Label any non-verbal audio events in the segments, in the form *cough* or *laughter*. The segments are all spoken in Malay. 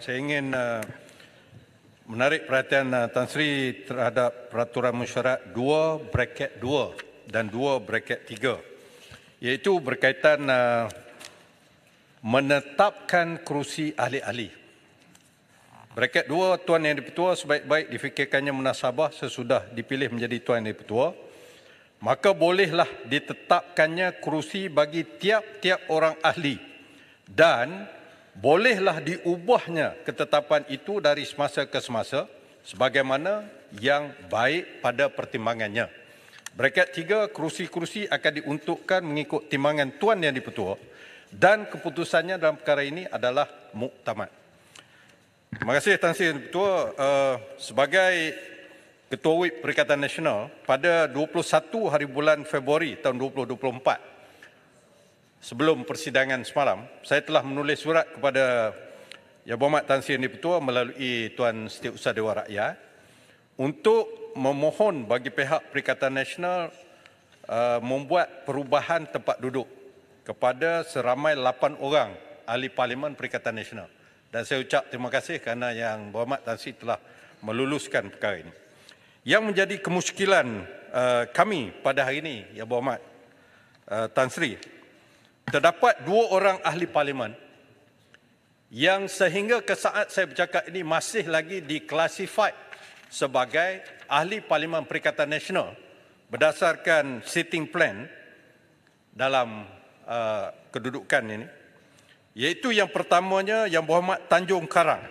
saya ingin uh, menarik perhatian uh, Tan Sri terhadap peraturan mesyuarat 2 bracket 2 dan 2 bracket 3 iaitu berkaitan uh, menetapkan kerusi ahli-ahli. Bracket 2 Tuan Yang Dipertua sebaik-baik difikirkannya munasabah sesudah dipilih menjadi Tuan Yang Dipertua maka bolehlah ditetapkannya kerusi bagi tiap-tiap orang ahli dan bolehlah diubahnya ketetapan itu dari semasa ke semasa sebagaimana yang baik pada pertimbangannya. Bracket tiga, kerusi-kerusi akan diuntukkan mengikut timbangan Tuan Yang Dipertua dan keputusannya dalam perkara ini adalah muktamad. Terima kasih Tuan Sri Ketua. Eh, sebagai Ketua WIP Perikatan Nasional, pada 21 hari bulan Februari tahun 2024, sebelum persidangan semalam, saya telah menulis surat kepada Yang ya Berhormat Tan Sri Yang Dipertua melalui Tuan Setiausaha Dewan Rakyat untuk memohon bagi pihak Perikatan Nasional uh, membuat perubahan tempat duduk kepada seramai 8 orang ahli Parlimen Perikatan Nasional. Dan saya ucap terima kasih kerana Yang Berhormat Tan Sri telah meluluskan perkara ini. Yang menjadi kemuskilan uh, kami pada hari ini, Ya Berhormat uh, Tan Sri, terdapat dua orang ahli parlimen yang sehingga ke saat saya bercakap ini masih lagi diklasifikasi sebagai ahli parlimen Perikatan Nasional berdasarkan sitting plan dalam uh, kedudukan ini iaitu yang pertamanya Yang Berhormat Tanjung Karang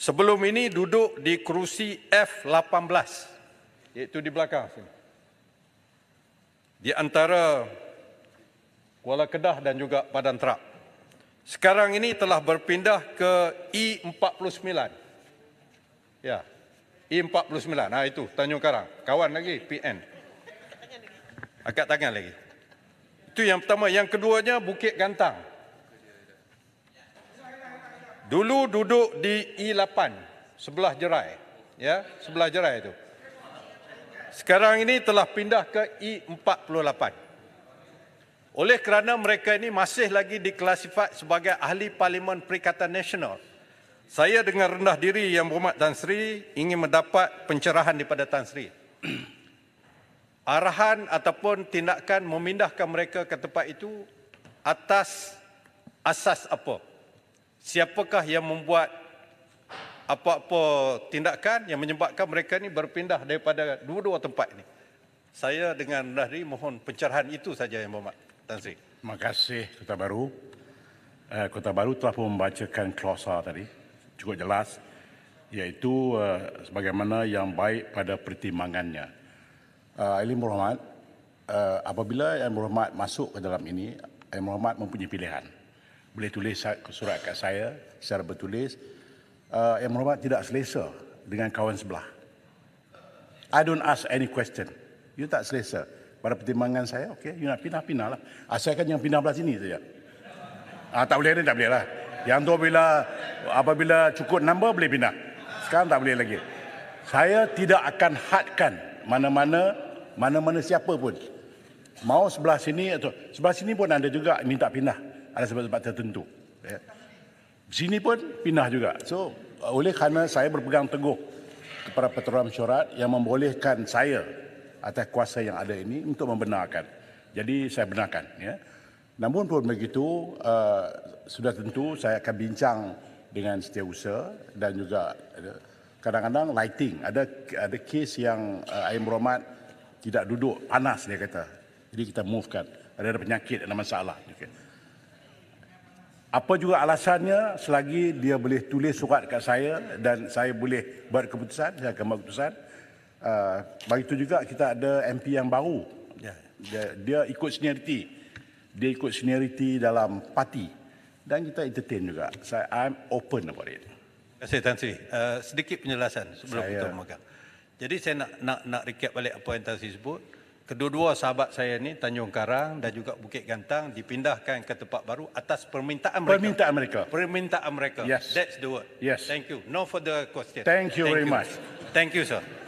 sebelum ini duduk di kerusi F18 iaitu di belakang sini di antara Kuala Kedah dan juga Padang Terap. Sekarang ini telah berpindah ke E49. Ya. E49. Nah ha, itu Tanjung Karang. Kawan lagi PN. Angkat tangan lagi. Itu yang pertama, yang keduanya Bukit Gantang. Dulu duduk di E8 sebelah Jerai. Ya, sebelah Jerai itu. Sekarang ini telah pindah ke E48. Oleh kerana mereka ini masih lagi diklasifikasi sebagai ahli parlimen Perikatan Nasional. Saya dengan rendah diri yang berhormat Tan Sri ingin mendapat pencerahan daripada Tan Sri. *clears throat* Arahan ataupun tindakan memindahkan mereka ke tempat itu atas asas apa? Siapakah yang membuat apa-apa tindakan yang menyebabkan mereka ini berpindah daripada dua-dua tempat ini? Saya dengan rendah diri mohon pencerahan itu saja yang berhormat. Tan Terima kasih Kota Baru. Eh, Kota Baru telah pun membacakan klausa tadi. Cukup jelas iaitu eh, sebagaimana yang baik pada pertimbangannya. Eh, Ailin Muhammad, apabila Ailin Muhammad masuk ke dalam ini, Ailin Muhammad mempunyai pilihan. Boleh tulis surat kat saya secara bertulis. Ailin Muhammad tidak selesa dengan kawan sebelah. I don't ask any question. You tak selesa pada pertimbangan saya okey you nak pindah pindah lah asalkan ah, yang pindah belah sini saja ah tak boleh ni tak boleh lah yang tu bila apabila cukup nombor boleh pindah sekarang tak boleh lagi saya tidak akan hadkan mana-mana mana-mana siapa pun mau sebelah sini atau sebelah sini pun ada juga minta pindah ada sebab-sebab tertentu ya. sini pun pindah juga so oleh kerana saya berpegang teguh kepada peraturan syarat yang membolehkan saya atas kuasa yang ada ini untuk membenarkan. Jadi saya benarkan. Ya. Namun pun begitu, uh, sudah tentu saya akan bincang dengan setiausaha dan juga ya, kadang-kadang lighting. Ada ada kes yang uh, Ayam Rahmat tidak duduk, panas dia kata. Jadi kita movekan. Ada, ada penyakit, ada masalah. Okay. Ya, Apa juga alasannya selagi dia boleh tulis surat kat saya dan saya boleh buat keputusan, saya akan buat keputusan. Eh, bagi itu juga kita ada MP yang baru. Ya, ya. Dia, dia ikut seniority. Dia ikut seniority dalam parti. Dan kita entertain juga. So, I'm open about it. Terima kasih Tan Sri. Uh, sedikit penjelasan sebelum saya... kita memegang. Jadi saya nak, nak, nak recap balik apa yang Tan Sri sebut. Kedua-dua sahabat saya ni Tanjung Karang dan juga Bukit Gantang dipindahkan ke tempat baru atas permintaan mereka. Permintaan mereka. Permintaan mereka. Yes. That's the word. Yes. Thank you. No further question. Thank you Thank very you. much. Thank you sir.